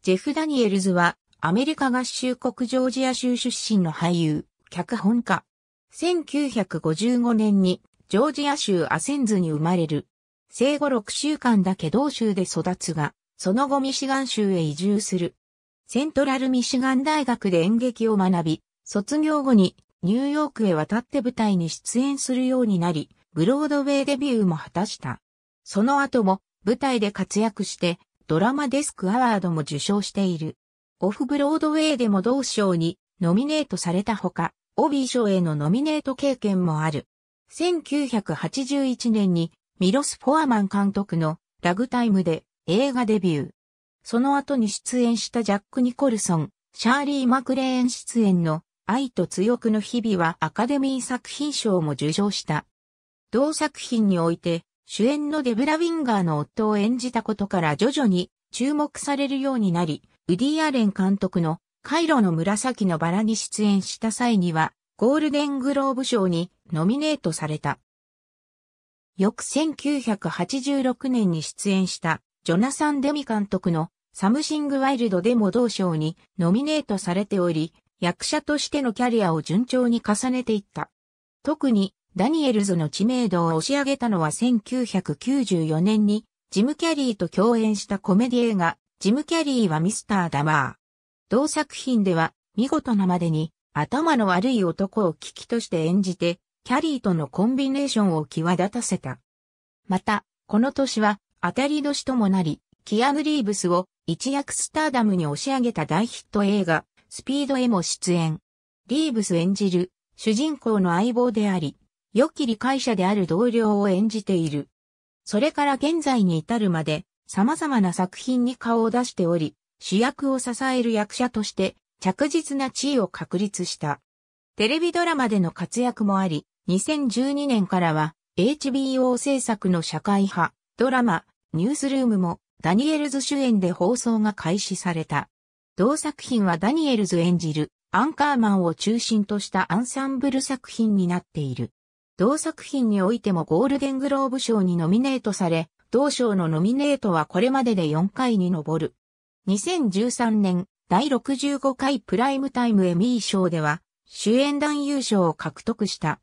ジェフ・ダニエルズは、アメリカ合衆国ジョージア州出身の俳優、脚本家。1955年に、ジョージア州アセンズに生まれる。生後6週間だけ同州で育つが、その後ミシガン州へ移住する。セントラルミシガン大学で演劇を学び、卒業後にニューヨークへ渡って舞台に出演するようになり、ブロードウェイデビューも果たした。その後も舞台で活躍してドラマデスクアワードも受賞している。オフブロードウェイでも同賞にノミネートされたほか、オビー賞へのノミネート経験もある。1981年にミロス・フォアマン監督のラグタイムで映画デビュー。その後に出演したジャック・ニコルソン、シャーリー・マクレーン出演の愛と強くの日々はアカデミー作品賞も受賞した。同作品において主演のデブラ・ウィンガーの夫を演じたことから徐々に注目されるようになり、ウディ・アレン監督のカイロの紫のバラに出演した際には、ゴールデングローブ賞にノミネートされた。翌1986年に出演したジョナサン・デミ監督のサムシング・ワイルドでも同賞にノミネートされており、役者としてのキャリアを順調に重ねていった。特にダニエルズの知名度を押し上げたのは1994年に、ジム・キャリーと共演したコメディ映画、ジム・キャリーはミスター・ダマー。同作品では、見事なまでに、頭の悪い男を危機として演じて、キャリーとのコンビネーションを際立たせた。また、この年は、当たり年ともなり、キアヌ・リーブスを一躍スターダムに押し上げた大ヒット映画、スピードへも出演。リーブス演じる、主人公の相棒であり、良き理解者である同僚を演じている。それから現在に至るまで、様々な作品に顔を出しており、主役を支える役者として、着実な地位を確立した。テレビドラマでの活躍もあり、2012年からは、HBO 制作の社会派、ドラマ、ニュースルームも、ダニエルズ主演で放送が開始された。同作品はダニエルズ演じる、アンカーマンを中心としたアンサンブル作品になっている。同作品においてもゴールデングローブ賞にノミネートされ、同賞のノミネートはこれまでで4回に上る。2013年、第65回プライムタイムエミー賞では、主演男優賞を獲得した。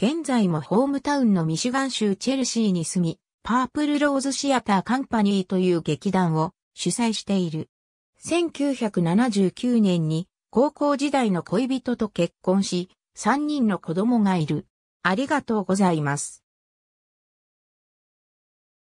現在もホームタウンのミシガン州チェルシーに住み、パープルローズシアターカンパニーという劇団を主催している。1979年に高校時代の恋人と結婚し、3人の子供がいる。ありがとうございます。